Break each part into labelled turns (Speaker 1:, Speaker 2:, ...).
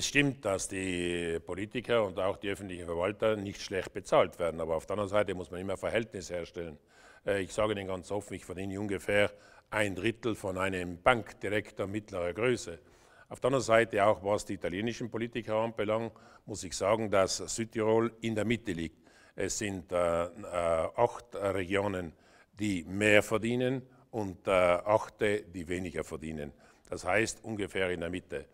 Speaker 1: Es stimmt, dass die Politiker und auch die öffentlichen Verwalter nicht schlecht bezahlt werden, aber auf der anderen Seite muss man immer Verhältnisse herstellen. Äh, ich sage Ihnen ganz offen, ich verdiene ungefähr ein Drittel von einem Bankdirektor mittlerer Größe. Auf der anderen Seite, auch was die italienischen Politiker anbelangt, muss ich sagen, dass Südtirol in der Mitte liegt. Es sind äh, äh acht Regionen, die mehr verdienen und äh, achte, die weniger verdienen. Das heißt ungefähr in der Mitte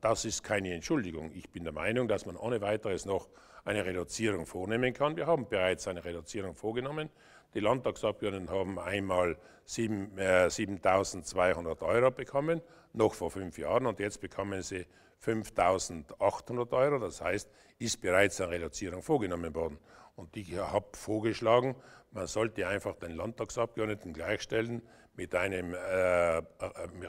Speaker 1: das ist keine Entschuldigung. Ich bin der Meinung, dass man ohne weiteres noch eine Reduzierung vornehmen kann. Wir haben bereits eine Reduzierung vorgenommen. Die Landtagsabgeordneten haben einmal 7.200 äh, Euro bekommen, noch vor fünf Jahren, und jetzt bekommen sie 5.800 Euro. Das heißt, ist bereits eine Reduzierung vorgenommen worden. Und ich habe vorgeschlagen, man sollte einfach den Landtagsabgeordneten gleichstellen mit einem äh, äh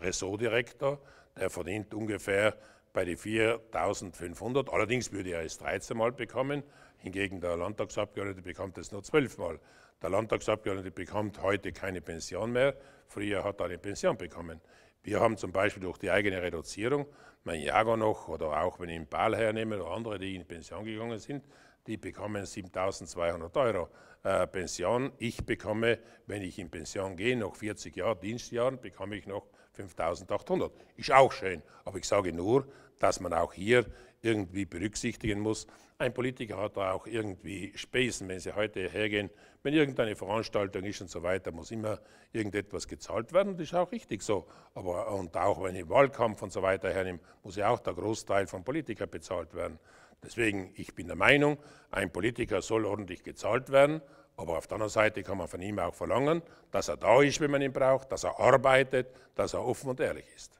Speaker 1: Ressortdirektor, der verdient ungefähr bei die 4.500. Allerdings würde er es 13 Mal bekommen, hingegen der Landtagsabgeordnete bekommt es nur 12 Mal. Der Landtagsabgeordnete bekommt heute keine Pension mehr, früher hat er eine Pension bekommen. Wir haben zum Beispiel durch die eigene Reduzierung, mein Jager noch oder auch wenn ich einen Ball hernehme oder andere, die in Pension gegangen sind, die bekommen 7200 Euro äh, Pension. Ich bekomme, wenn ich in Pension gehe, nach 40 Jahren, Dienstjahren, bekomme ich noch 5800. Ist auch schön, aber ich sage nur, dass man auch hier irgendwie berücksichtigen muss. Ein Politiker hat da auch irgendwie Spesen, wenn Sie heute hergehen, wenn irgendeine Veranstaltung ist und so weiter, muss immer irgendetwas gezahlt werden, das ist auch richtig so. Aber, und auch wenn ich Wahlkampf und so weiter hernehme, muss ja auch der Großteil von Politikern bezahlt werden. Deswegen, ich bin der Meinung, ein Politiker soll ordentlich gezahlt werden, aber auf der anderen Seite kann man von ihm auch verlangen, dass er da ist, wenn man ihn braucht, dass er arbeitet, dass er offen und ehrlich ist.